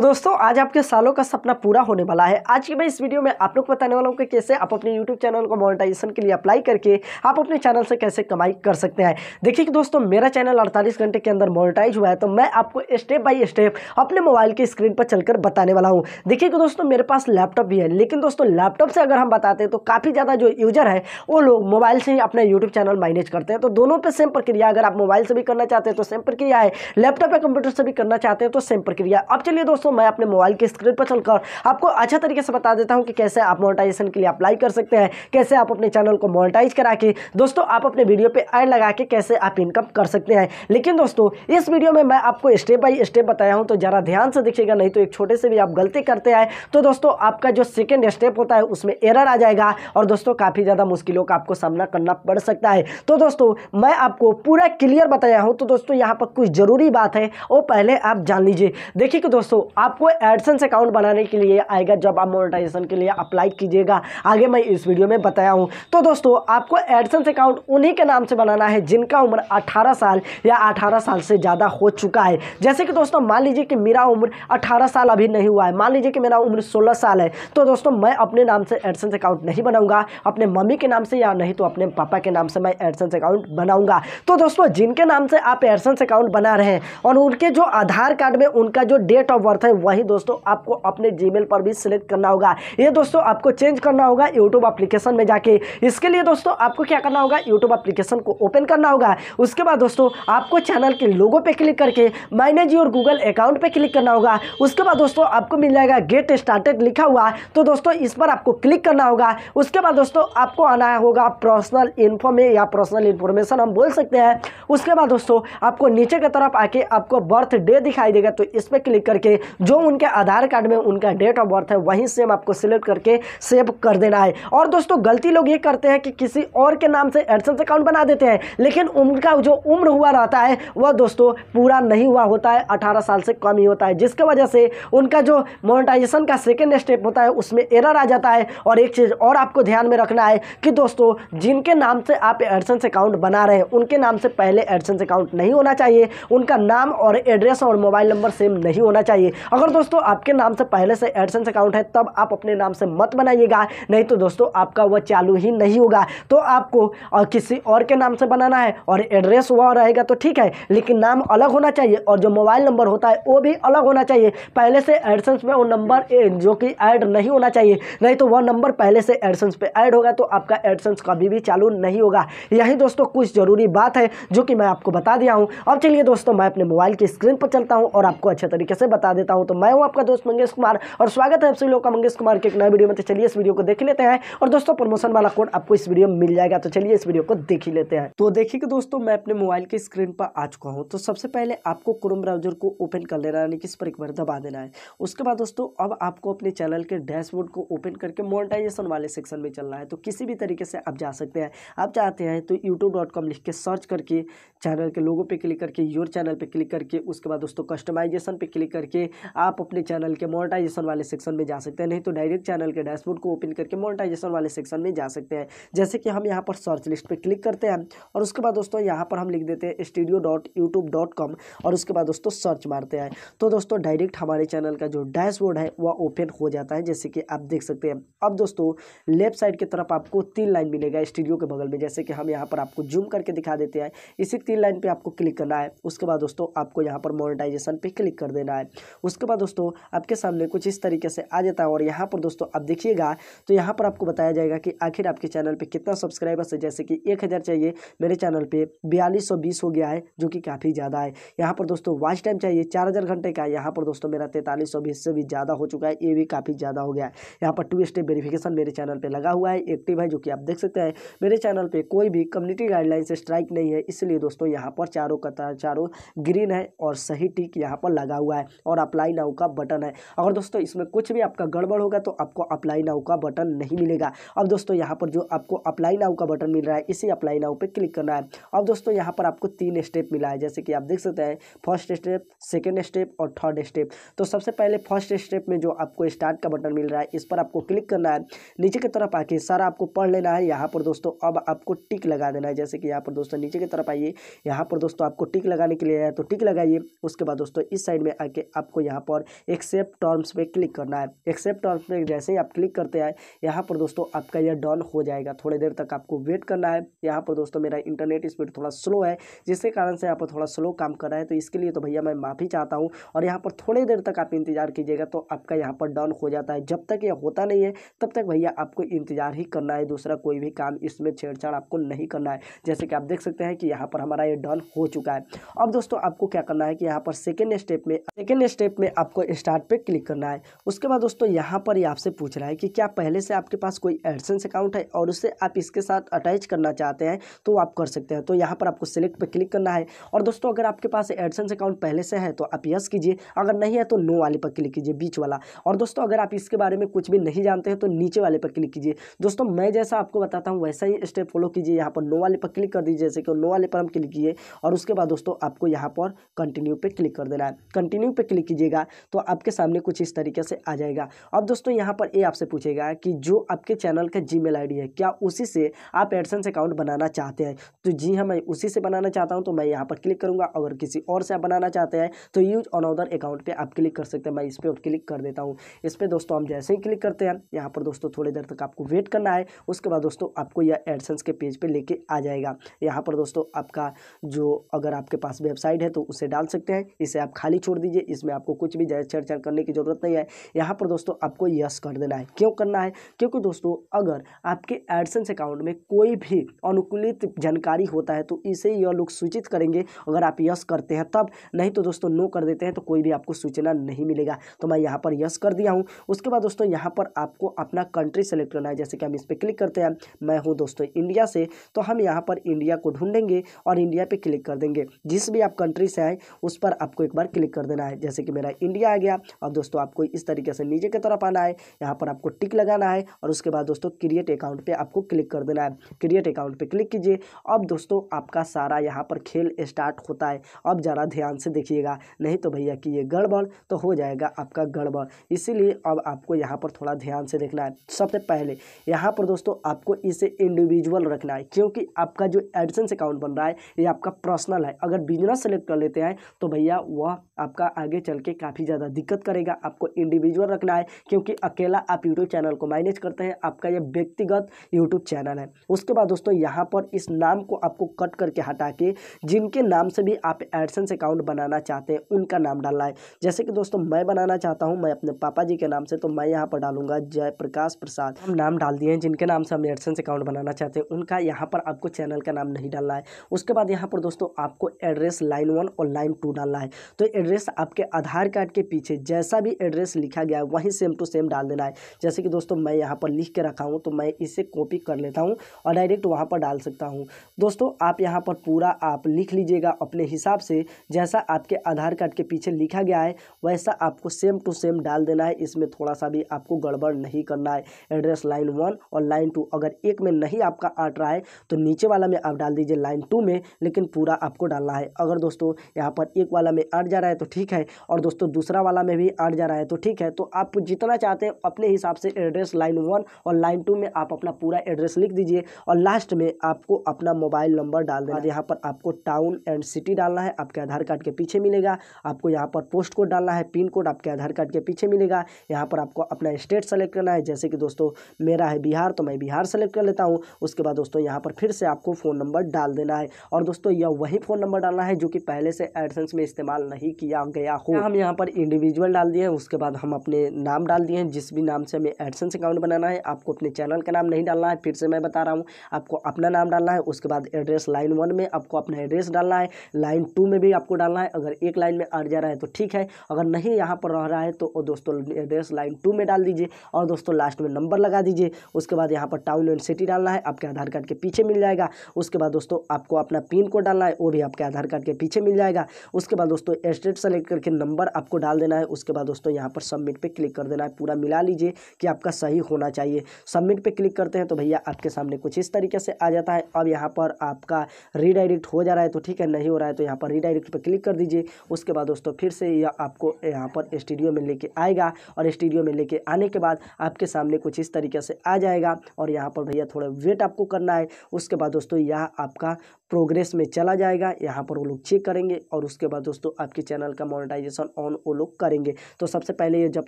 तो दोस्तों आज आपके सालों का सपना पूरा होने वाला है आज की मैं इस वीडियो में आप लोग बताने वाला हूँ कि कैसे आप अपने यूट्यूब चैनल को मोनेटाइजेशन के लिए अप्लाई करके आप अपने चैनल से कैसे कमाई कर सकते हैं देखिए कि दोस्तों मेरा चैनल अड़तालीस घंटे के अंदर मोनेटाइज हुआ है तो मैं आपको स्टेप बाई स्टेप अपने मोबाइल की स्क्रीन पर चलकर बताने वाला हूँ देखिए कि दोस्तों मेरे पास लैपटॉप भी है लेकिन दोस्तों लैपटॉप से अगर हम बताते हैं तो काफ़ी ज़्यादा जो यूजर है वो लोग मोबाइल से ही अपना यूट्यूब चैनल मैनेज करते हैं तो दोनों पर सेम प्रक्रिया अगर आप मोबाइल से भी करना चाहते हैं तो सेम प्रक्रिया है लैपटॉप या कंप्यूटर से भी करना चाहते हैं तो सेम प्रक्रिया अब चलिए दोस्तों दोस्तों मैं अपने मोबाइल की स्क्रीन पर चलकर आपको अच्छा तरीके से बता देता हूँ कि कैसे आप मोनेटाइजेशन के लिए अप्लाई कर सकते हैं कैसे आप अपने चैनल को मोनेटाइज करा के दोस्तों आप अपने वीडियो पर एड लगा के कैसे आप इनकम कर सकते हैं लेकिन दोस्तों इस वीडियो में मैं आपको स्टेप बाई स्टेप बताया हूँ तो ज़रा ध्यान से दिखेगा नहीं तो एक छोटे से भी आप गलती करते हैं तो दोस्तों आपका जो सेकेंड स्टेप होता है उसमें एरर आ जाएगा और दोस्तों काफ़ी ज़्यादा मुश्किलों का आपको सामना करना पड़ सकता है तो दोस्तों मैं आपको पूरा क्लियर बताया हूँ तो दोस्तों यहाँ पर कुछ ज़रूरी बात है वो पहले आप जान लीजिए देखिए कि दोस्तों आपको एडसेंस अकाउंट बनाने के लिए आएगा जब आप मोनेटाइजेशन के लिए अप्लाई कीजिएगा आगे मैं इस वीडियो में बताया हूँ तो दोस्तों आपको एडसेंस अकाउंट उन्हीं के नाम से बनाना है जिनका उम्र अठारह साल या अठारह साल से ज़्यादा हो चुका है जैसे कि दोस्तों मान लीजिए कि मेरा उम्र अठारह साल अभी नहीं हुआ है मान लीजिए कि मेरा उम्र सोलह साल है तो दोस्तों मैं अपने नाम से एडसेंस अकाउंट नहीं बनाऊंगा अपने मम्मी के नाम से या नहीं तो अपने पापा के नाम से मैं एडसेंस अकाउंट बनाऊंगा तो दोस्तों जिनके नाम से आप एडसेंस अकाउंट बना रहे हैं और उनके जो आधार कार्ड में उनका जो डेट ऑफ बर्थ है है वही दोस्तों आपको अपने जी पर भी सिलेक्ट करना होगा ये दोस्तों आपको चेंज करना होगा यूट्यूब अप्लीकेशन में जाके इसके लिए दोस्तों आपको क्या करना होगा यूट्यूब अप्लीकेशन को ओपन करना होगा उसके बाद दोस्तों आपको चैनल के लोगों पर क्लिक करके माइनेज और गूगल अकाउंट पर क्लिक करना होगा उसके बाद दोस्तों आपको मिल जाएगा गेट स्टार्टेड लिखा हुआ तो दोस्तों इस पर आपको क्लिक करना होगा उसके बाद दोस्तों आपको आना होगा पर्सनल इन्फो में या पर्सनल इन्फॉर्मेशन हम बोल सकते हैं उसके बाद दोस्तों आपको नीचे की तरफ आके आपको बर्थडे दिखाई देगा तो इस पर क्लिक करके जो उनके आधार कार्ड में उनका डेट ऑफ बर्थ है वहीं सेम आपको सिलेक्ट करके सेव कर देना है और दोस्तों गलती लोग ये करते हैं कि किसी और के नाम से एडसेंस अकाउंट बना देते हैं लेकिन उनका जो उम्र हुआ रहता है वह दोस्तों पूरा नहीं हुआ होता है अठारह साल से कम ही होता है जिसकी वजह से उनका जो मोनिटाइजेशन का सेकेंड स्टेप होता है उसमें एरर आ जाता है और एक चीज़ और आपको ध्यान में रखना है कि दोस्तों जिनके नाम से आप एडसेंस अकाउंट बना रहे हैं उनके नाम से पहले एडसेंस अकाउंट नहीं होना चाहिए उनका नाम और एड्रेस और मोबाइल नंबर सेम नहीं होना चाहिए अगर दोस्तों आपके नाम से पहले से एडसेंस अकाउंट है तब आप अपने नाम से मत बनाइएगा नहीं तो दोस्तों आपका वह चालू ही नहीं होगा तो आपको और किसी और के नाम से बनाना है और एड्रेस वह रहेगा तो ठीक है लेकिन नाम अलग होना चाहिए और जो मोबाइल नंबर होता है वो भी अलग होना चाहिए पहले से एडसेंस में वो नंबर जो कि ऐड नहीं होना चाहिए नहीं तो वह नंबर पहले से एडसेंस पर ऐड होगा तो आपका एडसेंस कभी भी चालू नहीं होगा यही दोस्तों कुछ ज़रूरी बात है जो कि मैं आपको बता दिया हूँ अब चलिए दोस्तों मैं अपने मोबाइल की स्क्रीन पर चलता हूँ और आपको अच्छे तरीके से बता देता करता हूँ तो मैं हूँ आपका दोस्त मंगेश कुमार और स्वागत है आप सभी लोग का मंगेश कुमार के एक नए वीडियो में तो चलिए इस वीडियो को देख लेते हैं और दोस्तों प्रमोशन वाला कोड आपको इस वीडियो में मिल जाएगा तो चलिए इस वीडियो को देख ही लेते हैं तो देखिए दोस्तों मैं अपने मोबाइल की स्क्रीन पर आ चुका हूँ तो सबसे पहले आपको क्रोम ब्राउजर को ओपन कर लेना यानी कि इस पर एक बार दबा देना है उसके बाद दोस्तों अब आपको अपने चैनल के डैशबोर्ड को ओपन करके मोनिटाइजेशन वाले सेक्शन में चलना है तो किसी भी तरीके से आप जा सकते हैं आप चाहते हैं तो यूट्यूब लिख के सर्च करके चैनल के लोगों पर क्लिक करके योर चैनल पर क्लिक करके उसके बाद दोस्तों कस्टमाइजेशन पर क्लिक करके आप अपने चैनल के मोनेटाइजेशन वाले सेक्शन में जा सकते हैं नहीं तो डायरेक्ट चैनल के डैशबोर्ड को ओपन करके मोनेटाइजेशन वाले सेक्शन में जा सकते हैं जैसे कि हम यहाँ पर सर्च लिस्ट पर क्लिक करते हैं और उसके बाद दोस्तों यहाँ पर हम लिख देते हैं studio dot YouTube dot com और उसके बाद दोस्तों सर्च मारते हैं तो दोस्तों डायरेक्ट हमारे चैनल का जो डैशबोर्ड है वह ओपन हो जाता है जैसे कि आप देख सकते हैं अब दोस्तों लेफ्ट साइड की तरफ आपको तीन लाइन मिलेगा स्टूडियो के बगल में जैसे कि हम यहाँ पर आपको जूम करके दिखा देते हैं इसी तीन लाइन पर आपको क्लिक करना है उसके बाद दोस्तों आपको यहाँ पर मोनिटाइजेशन पर क्लिक कर देना है उसके बाद दोस्तों आपके सामने कुछ इस तरीके से आ जाता है और यहाँ पर दोस्तों आप देखिएगा तो यहाँ पर आपको बताया जाएगा कि आखिर आपके चैनल पर कितना सब्सक्राइबर्स है जैसे कि एक चाहिए मेरे चैनल पर बयालीस हो गया है जो कि काफ़ी ज़्यादा है यहाँ पर दोस्तों वॉच टाइम चाहिए चार घंटे का यहाँ पर दोस्तों मेरा तैंतालीस से भी ज़्यादा हो चुका है ये भी काफ़ी ज़्यादा हो गया है यहाँ पर टू स्टेप वेरिफिकेशन मेरे चैनल पर लगा हुआ है एक्टिव है जो कि आप देख सकते हैं मेरे चैनल पर कोई भी कम्युनिटी गाइडलाइन से स्ट्राइक नहीं है इसलिए दोस्तों यहाँ पर चारों कतार चारों ग्रीन है और सही टिक यहाँ पर लगा हुआ है और आप अप्लाई नाउ का बटन है अगर दोस्तों इसमें कुछ भी आपका गड़बड़ होगा तो आपको अप्लाई नाउ का बटन नहीं मिलेगा अब दोस्तों यहाँ पर जो आपको अप्लाई नाउ का बटन मिल रहा है इसी अप्लाई नाउ पर क्लिक करना है अब दोस्तों यहाँ पर आपको तीन स्टेप मिला है जैसे कि आप देख सकते हैं फर्स्ट स्टेप सेकेंड स्टेप और थर्ड स्टेप तो सबसे पहले फर्स्ट स्टेप में जो आपको स्टार्ट का बटन मिल रहा है इस पर आपको क्लिक करना है नीचे की तरफ आके सारा आपको पढ़ लेना है यहाँ पर दोस्तों अब आपको टिक लगा देना है जैसे कि यहाँ पर दोस्तों नीचे की तरफ आइए यहाँ पर दोस्तों आपको टिक लगाने के लिए आया तो टिक लगाइए उसके बाद दोस्तों इस साइड में आके आपको यहाँ पर एक्सेप्ट टर्म्स पे क्लिक करना है एक्सेप्ट टर्म्स पे जैसे ही आप क्लिक करते हैं यहाँ पर दोस्तों आपका यह डन हो जाएगा थोड़ी देर तक आपको वेट करना है यहाँ पर दोस्तों मेरा इंटरनेट स्पीड थोड़ा स्लो है जिसके कारण से यहाँ पर थोड़ा स्लो काम कर रहा है तो इसके लिए तो भैया मैं माफ़ी चाहता हूँ और यहाँ पर थोड़ी देर तक आप इंतज़ार कीजिएगा तो आपका यहाँ पर डन हो जाता है जब तक यह होता नहीं है तब तक भैया आपको इंतज़ार ही करना है दूसरा कोई भी काम इसमें छेड़छाड़ आपको नहीं करना है जैसे कि आप देख सकते हैं कि यहाँ पर हमारा ये डन हो चुका है अब दोस्तों आपको क्या करना है कि यहाँ पर सेकेंड स्टेप में सेकेंड स्टेप में आपको स्टार्ट पे क्लिक करना है उसके बाद दोस्तों यहाँ पर ये आपसे पूछ रहा है कि क्या पहले से आपके पास कोई एडसेंस अकाउंट है और उसे आप इसके साथ अटैच करना चाहते हैं तो आप कर सकते हैं तो यहाँ पर आपको सिलेक्ट पर क्लिक करना है और दोस्तों अगर आपके पास एडसेंस अकाउंट पहले से है तो आप यस कीजिए अगर नहीं है तो नो वाले पर क्लिक कीजिए बीच वाला और दोस्तों अगर आप इसके बारे में कुछ भी नहीं जानते हैं तो नीचे वाले पर क्लिक कीजिए दोस्तों मैं जैसा आपको बताता हूँ वैसा ही स्टेप फॉलो कीजिए यहाँ पर नो वाले पर क्लिक कर दीजिए जैसे कि नो वाले पर हम क्लिक किए और उसके बाद दोस्तों आपको यहाँ पर कंटिन्यू पे क्लिक कर देना है कंटिन्यू पे क्लिक कीजिए लिखेगा तो आपके सामने कुछ इस तरीके से आ जाएगा अब दोस्तों यहाँ पर ये आपसे पूछेगा कि जो आपके चैनल का जी मेल है क्या उसी से आप एडसेंस अकाउंट बनाना चाहते हैं तो जी हाँ मैं उसी से बनाना चाहता हूँ तो मैं यहाँ पर क्लिक करूँगा अगर किसी और से आप बनाना चाहते हैं तो यूज ऑन अदर अकाउंट पर आप क्लिक कर सकते हैं मैं इस पर क्लिक कर देता हूँ इस पर दोस्तों हम जैसे ही क्लिक करते हैं यहाँ पर दोस्तों थोड़ी देर तक आपको वेट करना है उसके बाद दोस्तों आपको यह एडसेंस के पेज पर लेके आ जाएगा यहाँ पर दोस्तों आपका जो अगर आपके पास वेबसाइट है तो उसे डाल सकते हैं इसे आप खाली छोड़ दीजिए इसमें आपको कुछ भी छेड़छाड़ करने की ज़रूरत नहीं है यहाँ पर दोस्तों आपको यस कर देना है क्यों करना है क्योंकि दोस्तों अगर आपके एडसेंस अकाउंट में कोई भी अनुकूलित जानकारी होता है तो इसे यह लोग सूचित करेंगे अगर आप यस करते हैं तब नहीं तो दोस्तों नो कर देते हैं तो कोई भी आपको सूचना नहीं मिलेगा तो मैं यहाँ पर यस कर दिया हूँ उसके बाद दोस्तों यहाँ पर आपको अपना कंट्री सेलेक्ट करना है जैसे कि हम इस पर क्लिक करते हैं मैं हूँ दोस्तों इंडिया से तो हम यहाँ पर इंडिया को ढूंढेंगे और इंडिया पर क्लिक कर देंगे जिस भी आप कंट्री से आए उस पर आपको एक बार क्लिक कर देना है जैसे कि मेरा इंडिया आ गया अब दोस्तों आपको इस तरीके से नीचे की तरफ आना है यहाँ पर आपको टिक लगाना है और उसके बाद दोस्तों क्रिएट अकाउंट पर आपको क्लिक कर देना है क्रिएट अकाउंट पर क्लिक कीजिए अब दोस्तों आपका सारा यहाँ पर खेल स्टार्ट होता है अब ज़रा ध्यान से देखिएगा नहीं तो भैया कि ये गड़बड़ तो हो जाएगा आपका गड़बड़ इसीलिए अब आपको यहाँ पर थोड़ा ध्यान से देखना है सबसे पहले यहाँ पर दोस्तों आपको इसे इंडिविजुअल रखना है क्योंकि आपका जो एडसेंस अकाउंट बन रहा है ये आपका पर्सनल है अगर बिजनेस सेलेक्ट कर लेते हैं तो भैया वह आपका आगे चल के के काफ़ी ज़्यादा दिक्कत करेगा आपको इंडिविजुअल रखना है क्योंकि अकेला आप यूट्यूब चैनल को मैनेज करते हैं आपका यह व्यक्तिगत यूट्यूब चैनल है उसके बाद दोस्तों यहाँ पर इस नाम को आपको कट करके हटा के जिनके नाम से भी आप एडसेंस अकाउंट बनाना चाहते हैं उनका नाम डालना है जैसे कि दोस्तों मैं बनाना चाहता हूँ मैं अपने पापा जी के नाम से तो मैं यहाँ पर डालूंगा जयप्रकाश प्रसाद हम नाम डाल दिए हैं जिनके नाम से हम एडसेंस अकाउंट बनाना चाहते हैं उनका यहाँ पर आपको चैनल का नाम नहीं डालना है उसके बाद यहाँ पर दोस्तों आपको एड्रेस लाइन वन और लाइन टू डालना है तो एड्रेस आपके आधार आधार कार्ड के पीछे जैसा भी एड्रेस लिखा गया है वहीं सेम टू सेम डाल देना है जैसे कि दोस्तों मैं यहाँ पर लिख के रखा हूँ तो मैं इसे कॉपी कर लेता हूँ और डायरेक्ट वहाँ पर डाल सकता हूँ दोस्तों आप यहाँ पर पूरा आप लिख लीजिएगा अपने हिसाब से जैसा आपके आधार कार्ड के पीछे लिखा गया है वैसा आपको सेम टू सेम डाल देना है इसमें थोड़ा सा भी आपको गड़बड़ नहीं करना है एड्रेस लाइन वन और लाइन टू अगर एक में नहीं आपका आट रहा है तो नीचे वाला में आप डाल दीजिए लाइन टू में लेकिन पूरा आपको डालना है अगर दोस्तों यहाँ पर एक वाला में आट जा रहा है तो ठीक है और दोस्तों दूसरा वाला में भी आठ जा रहा है तो ठीक है तो आप जितना चाहते हैं अपने हिसाब से एड्रेस लाइन वन और लाइन टू में आप अपना पूरा एड्रेस लिख दीजिए और लास्ट में आपको अपना मोबाइल नंबर डाल देना यहाँ पर आपको टाउन एंड सिटी डालना है आपके आधार कार्ड के पीछे मिलेगा आपको यहाँ पर पोस्ट कोड डालना है पिन कोड आपके आधार कार्ड के पीछे मिलेगा यहाँ पर आपको अपना स्टेट सेलेक्ट करना है जैसे कि दोस्तों मेरा है बिहार तो मैं बिहार सेलेक्ट कर लेता हूँ उसके बाद दोस्तों यहाँ पर फिर से आपको फ़ोन नंबर डाल देना है और दोस्तों यह वही फ़ोन नंबर डालना है जो कि पहले से एडसेंस में इस्तेमाल नहीं किया गया हो हम यहाँ पर इंडिविजुअल डाल दिए हैं उसके बाद हम अपने नाम डाल दिए हैं जिस भी नाम से हमें एडसेंस अकाउंट बनाना है आपको अपने चैनल का नाम नहीं डालना है फिर से मैं बता रहा हूँ आपको अपना नाम डालना है उसके बाद एड्रेस लाइन वन में आपको अपना एड्रेस डालना है लाइन टू में भी आपको डालना है अगर एक लाइन में अट जा रहा है तो ठीक है अगर नहीं यहाँ पर रह रहा है तो दोस्तों एड्रेस लाइन टू में डाल दीजिए और दोस्तों लास्ट में नंबर लगा दीजिए उसके बाद यहाँ पर टाउन एंड सिटी डालना है आपके आधार कार्ड के पीछे मिल जाएगा उसके बाद दोस्तों आपको अपना पिन कोड डालना है वो भी आपके आधार कार्ड के पीछे मिल जाएगा उसके बाद दोस्तों स्टेट सेलेक्ट करके नंबर आपको डाल देना है उसके बाद दोस्तों यहाँ पर सबमिट पर क्लिक कर देना है पूरा मिला लीजिए कि आपका सही होना चाहिए सबमिट पर क्लिक करते हैं तो भैया आपके सामने कुछ इस तरीके से आ जाता है अब यहाँ पर आपका रीडायरेक्ट हो जा रहा है तो ठीक है नहीं हो रहा है तो यहाँ पर रीडायरेक्ट पर क्लिक कर दीजिए उसके बाद दोस्तों फिर से यह आपको यहाँ पर स्टूडियो में लेके आएगा और स्टूडियो में लेके आने के बाद आपके सामने कुछ इस तरीके से आ जाएगा और यहाँ पर भैया थोड़ा वेट आपको करना है उसके बाद दोस्तों यह आपका प्रोग्रेस में चला जाएगा यहाँ पर वो लोग चेक करेंगे और उसके बाद दोस्तों आपके चैनल का मोनेटाइजेशन ऑन वो लोग करेंगे तो सबसे पहले ये जब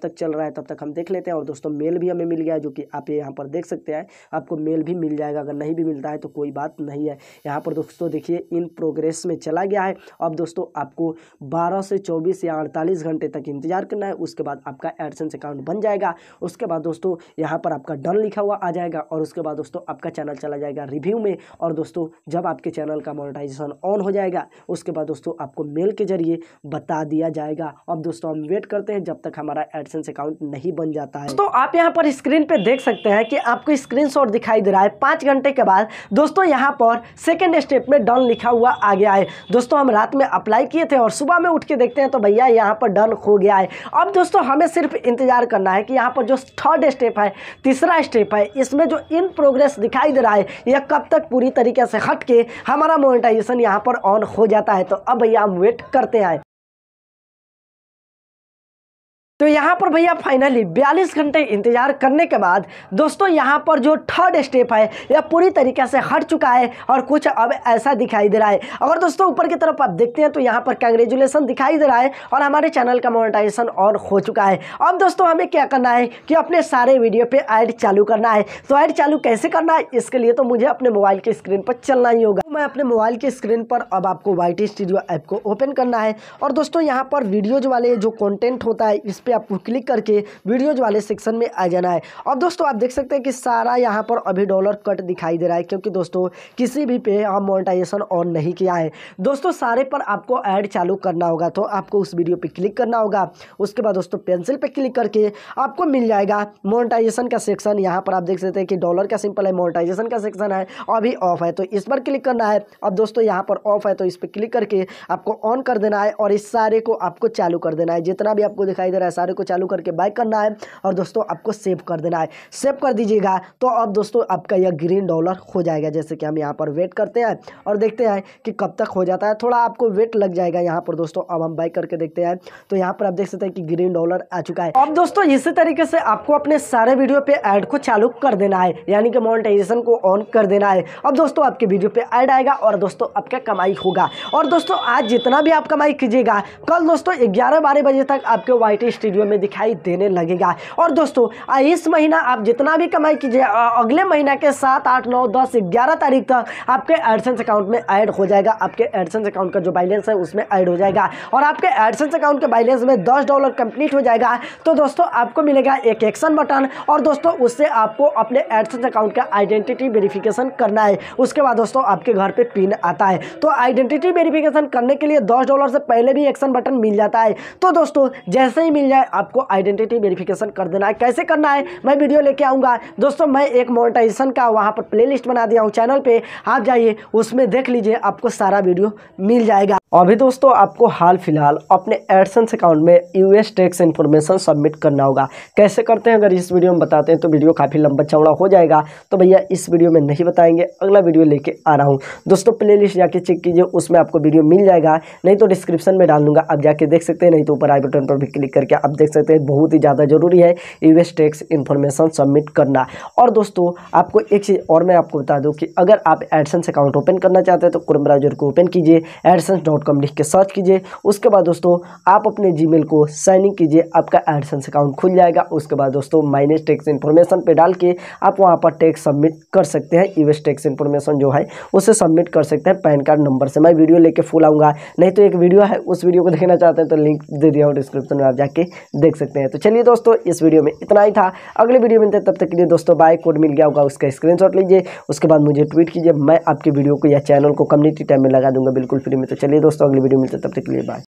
तक चल रहा है तब तक हम देख लेते हैं और दोस्तों मेल भी हमें मिल गया जो कि आप ये यहाँ पर देख सकते हैं आपको मेल भी मिल जाएगा अगर नहीं भी मिलता है तो कोई बात नहीं है यहाँ पर दोस्तों देखिए इन प्रोग्रेस में चला गया है अब दोस्तों आपको बारह से चौबीस या अड़तालीस घंटे तक इंतजार करना है उसके बाद आपका एडसेंस अकाउंट बन जाएगा उसके बाद दोस्तों यहाँ पर आपका डन लिखा हुआ आ जाएगा और उसके बाद दोस्तों आपका चैनल चला जाएगा रिव्यू में और दोस्तों जब आपके चैनल चैनल का मोनेटाइजेशन ऑन हो जाएगा उसके बाद दोस्तों आपको मेल के जरिए बता दिया जाएगा अब दोस्तों हम वेट करते हैं जब तक हमारा एडसेंस अकाउंट नहीं बन जाता है दोस्तों आप यहाँ पर स्क्रीन पर देख सकते हैं कि आपको स्क्रीन दिखाई दे रहा है पाँच घंटे के बाद दोस्तों यहाँ पर सेकेंड स्टेप में डन लिखा हुआ आ गया है दोस्तों हम रात में अप्लाई किए थे और सुबह में उठ के देखते हैं तो भैया यहाँ पर डन हो गया है अब दोस्तों हमें सिर्फ इंतजार करना है कि यहाँ पर जो थर्ड स्टेप है तीसरा स्टेप है इसमें जो इन प्रोग्रेस दिखाई दे रहा है यह कब तक पूरी तरीके से हट के हम हमारा मोनेटाइजेशन यहाँ पर ऑन हो जाता है तो अब भैया हम वेट करते हैं तो यहाँ पर भैया फाइनली 42 घंटे इंतज़ार करने के बाद दोस्तों यहाँ पर जो थर्ड स्टेप है यह पूरी तरीके से हट चुका है और कुछ अब ऐसा दिखाई दे रहा है अगर दोस्तों ऊपर की तरफ आप देखते हैं तो यहाँ पर कंग्रेचुलेसन दिखाई दे रहा है और हमारे चैनल का मोनेटाइजेशन ऑन हो चुका है अब दोस्तों हमें क्या करना है कि अपने सारे वीडियो पर ऐड चालू करना है तो ऐड चालू कैसे करना है इसके लिए तो मुझे अपने मोबाइल की स्क्रीन पर चलना ही होगा मैं अपने मोबाइल के स्क्रीन पर अब आपको वाई टी स्टूडियो ऐप को ओपन करना है और दोस्तों यहाँ पर वीडियोज वाले जो कंटेंट होता है इस पर आपको क्लिक करके वीडियोज वाले सेक्शन में आ जाना है और दोस्तों आप देख सकते हैं कि सारा यहाँ पर अभी डॉलर कट दिखाई दे रहा है क्योंकि दोस्तों किसी भी पे हम मोनिटाइजेशन ऑन नहीं किया है दोस्तों सारे पर आपको ऐड चालू करना होगा तो आपको उस वीडियो पर क्लिक करना होगा उसके बाद दोस्तों पेंसिल पर क्लिक करके आपको मिल जाएगा मोनिटाइजेशन का सेक्शन यहाँ पर आप देख सकते हैं कि डॉलर का सिंपल है मोनिटाइजेशन का सेक्शन है अभी ऑफ है तो इस पर क्लिक करना करना है अब दोस्तों यहाँ पर ऑफ है तो इस पर क्लिक करके आपको ऑन कर देना है और इस सारे को आपको चालू कर देना है जितना भी आपको दिखाई दे रहा है सारे को चालू करके बाइक करना है और दोस्तों आपको सेव कर देना है सेव कर दीजिएगा तो अब दोस्तों आपका यह ग्रीन डॉलर हो जाएगा जैसे कि हम यहाँ पर वेट करते हैं और देखते हैं कि कब तक हो जाता है थोड़ा आपको वेट लग जाएगा यहाँ पर दोस्तों अब हम बाइक करके देखते हैं तो यहाँ पर आप देख सकते हैं कि ग्रीन डॉलर आ चुका है अब दोस्तों इसी तरीके से आपको अपने सारे वीडियो पे एड को चालू कर देना है यानी कि मोनिटाइजेशन को ऑन कर देना है अब दोस्तों आपके वीडियो पे एड प्रॉफिट आएगा और दोस्तों आपका कमाई होगा और दोस्तों आज जितना भी आप कमाई कीजिएगा कल दोस्तों ग्यारह बारह बजे तक आपके वाई स्टूडियो में दिखाई देने लगेगा और दोस्तों इस महीना आप जितना भी कमाई कीजिए अगले महीना के सात आठ नौ दस ग्यारह तारीख तक आपके एडसेंस अकाउंट में ऐड हो जाएगा आपके एडसेंस अकाउंट का जो बैलेंस है उसमें ऐड हो जाएगा और आपके एडसेंस अकाउंट के बैलेंस में दस डॉलर कंप्लीट हो जाएगा तो दोस्तों आपको मिलेगा एक एक्शन बटन और दोस्तों उससे आपको अपने एडसेंस अकाउंट का आइडेंटिटी वेरिफिकेशन करना है उसके बाद दोस्तों आपके घर पे पिन आता है तो आइडेंटिटी वेरिफिकेशन करने के लिए दस डॉलर से पहले भी एक्शन बटन मिल जाता है तो दोस्तों जैसे ही मिल जाए आपको आइडेंटिटी वेरिफिकेशन कर देना है कैसे करना है मैं वीडियो लेके आऊँगा दोस्तों मैं एक मोनिटाइजेशन का वहाँ पर प्ले बना दिया हूँ चैनल पर आप जाइए उसमें देख लीजिए आपको सारा वीडियो मिल जाएगा अभी दोस्तों आपको हाल फिलहाल अपने एडसेंस अकाउंट में यूएस टैक्स इन्फॉर्मेशन सबमिट करना होगा कैसे करते हैं अगर इस वीडियो में बताते हैं तो वीडियो काफ़ी लंबा चौड़ा हो जाएगा तो भैया इस वीडियो में नहीं बताएंगे अगला वीडियो लेके आ रहा हूँ दोस्तों प्ले लिस्ट जाके चेक कीजिए उसमें आपको वीडियो मिल जाएगा नहीं तो डिस्क्रिप्शन में डाल दूँगा आप जाके देख सकते हैं नहीं तो ऊपर आई बटन पर भी क्लिक करके आप देख सकते हैं बहुत ही ज़्यादा जरूरी है यू टैक्स इन्फॉर्मेशन सबमिट करना और दोस्तों आपको एक चीज़ और मैं आपको बता दूँ कि अगर आप एडसेंस अकाउंट ओपन करना चाहते हैं तो क्रोम ब्राउजर को ओपन कीजिए एडसेंस डॉट कॉम लिख के सर्च कीजिए उसके बाद दोस्तों आप अपने मेल को साइन इन कीजिए आपका एडसेंस अकाउंट खुल जाएगा उसके बाद दोस्तों माइनस टैक्स इन्फॉर्मेशन पे डाल के आप वहाँ पर टैक्स सबमिट कर सकते हैं यूएस टैक्स इन्फॉर्मेशन जो है उसे सबमिट कर सकते हैं पैन कार्ड नंबर से मैं वीडियो लेके फुल आऊँगा नहीं तो एक वीडियो है उस वीडियो को देखना चाहते हैं तो लिंक दे दिया हूँ डिस्क्रिप्शन में आप जाके देख सकते हैं तो चलिए दोस्तों इस वीडियो में इतना ही था अगले वीडियो में तब तक के लिए दोस्तों बाय कोड मिल गया होगा उसका स्क्रीन लीजिए उसके बाद मुझे ट्वीट कीजिए मैं आपके वीडियो को या चैनल को कम्युनिटी टाइम में लगा दूंगा बिल्कुल फ्री में तो चलिए दोस्तों दोस्तों अगली वीडियो मिलते तब तक के लिए बाय